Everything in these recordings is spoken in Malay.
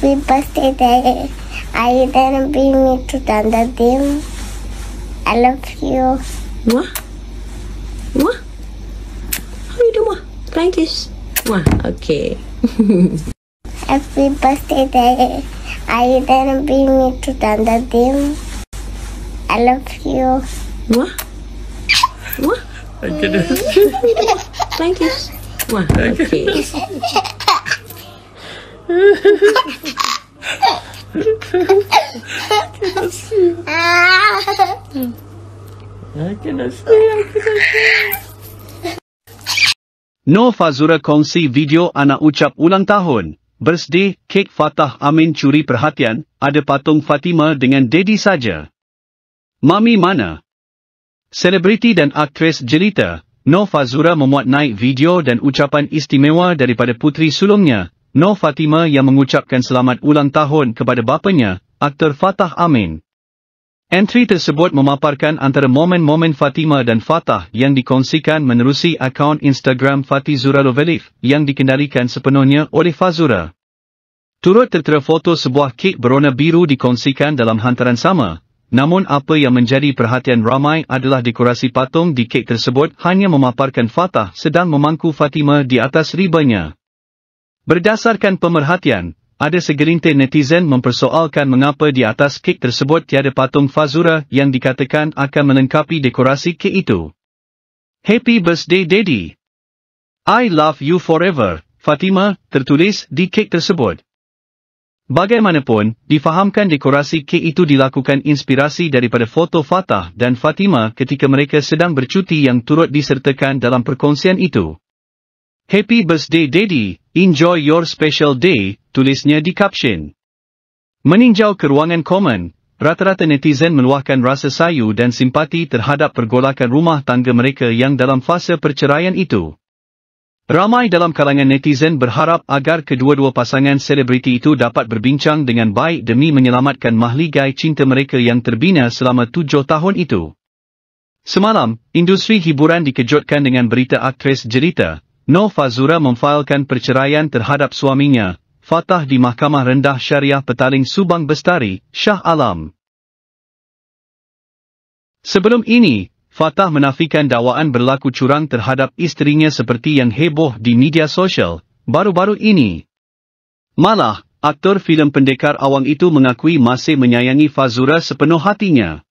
We birthday there. Are you gonna bring me to the gym? I love you. What? What? How you do what? Like this? What? Okay. Happy birthday day. Are you gonna bring me to the gym? I love you. What? What? Thank you. not like this? What? Okay. No Fazura kongsi video anak ucap ulang tahun, birthday, kek Fatah Amin curi perhatian, ada patung Fatima dengan Daddy saja. Mami mana? Selebriti dan aktris jelita, No Fazura memuat naik video dan ucapan istimewa daripada putri sulungnya, Noh Fatima yang mengucapkan selamat ulang tahun kepada bapanya, aktor Fatah Amin. Entry tersebut memaparkan antara momen-momen Fatima dan Fatah yang dikongsikan menerusi akaun Instagram Fatih Zuralovelif yang dikendalikan sepenuhnya oleh Fazura. Turut tertera foto sebuah kek berwarna biru dikongsikan dalam hantaran sama, namun apa yang menjadi perhatian ramai adalah dekorasi patung di kek tersebut hanya memaparkan Fatah sedang memangku Fatima di atas ribanya. Berdasarkan pemerhatian, ada segerintai netizen mempersoalkan mengapa di atas kek tersebut tiada patung Fazura yang dikatakan akan melengkapi dekorasi kek itu. Happy birthday daddy. I love you forever, Fatima, tertulis di kek tersebut. Bagaimanapun, difahamkan dekorasi kek itu dilakukan inspirasi daripada foto Fatah dan Fatima ketika mereka sedang bercuti yang turut disertakan dalam perkongsian itu. Happy birthday daddy, enjoy your special day, tulisnya di caption. Meninjau ke ruangan komen, rata-rata netizen meluahkan rasa sayu dan simpati terhadap pergolakan rumah tangga mereka yang dalam fasa perceraian itu. Ramai dalam kalangan netizen berharap agar kedua-dua pasangan selebriti itu dapat berbincang dengan baik demi menyelamatkan mahligai cinta mereka yang terbina selama tujuh tahun itu. Semalam, industri hiburan dikejutkan dengan berita aktris jerita, No Fazura memfailkan perceraian terhadap suaminya, Fatah di Mahkamah Rendah Syariah Petaling Subang Bestari, Shah Alam. Sebelum ini, Fatah menafikan dakwaan berlaku curang terhadap isterinya seperti yang heboh di media sosial, baru-baru ini. Malah, aktor filem pendekar awang itu mengakui masih menyayangi Fazura sepenuh hatinya.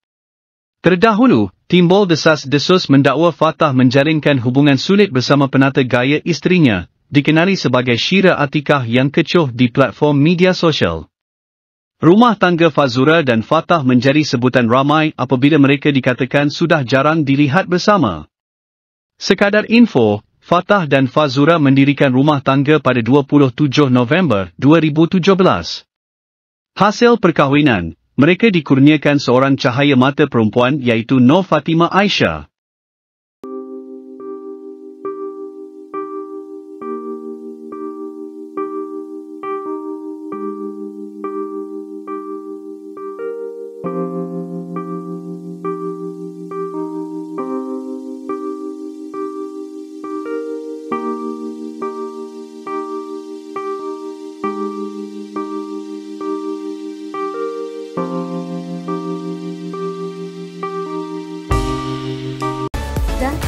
Terdahulu, timbul desas-desus mendakwa Fatah menjalinkan hubungan sulit bersama penata gaya isterinya, dikenali sebagai Shira Atikah yang kecoh di platform media sosial. Rumah tangga Fazura dan Fatah menjadi sebutan ramai apabila mereka dikatakan sudah jarang dilihat bersama. Sekadar info, Fatah dan Fazura mendirikan rumah tangga pada 27 November 2017. Hasil perkahwinan, mereka dikurniakan seorang cahaya mata perempuan iaitu Nur Fatimah Aisyah.